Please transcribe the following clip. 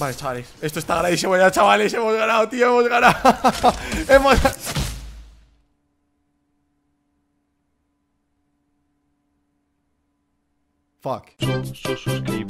Vale, chavales, esto está grandísimo ya, chavales Hemos ganado, tío, hemos ganado Hemos... Fuck.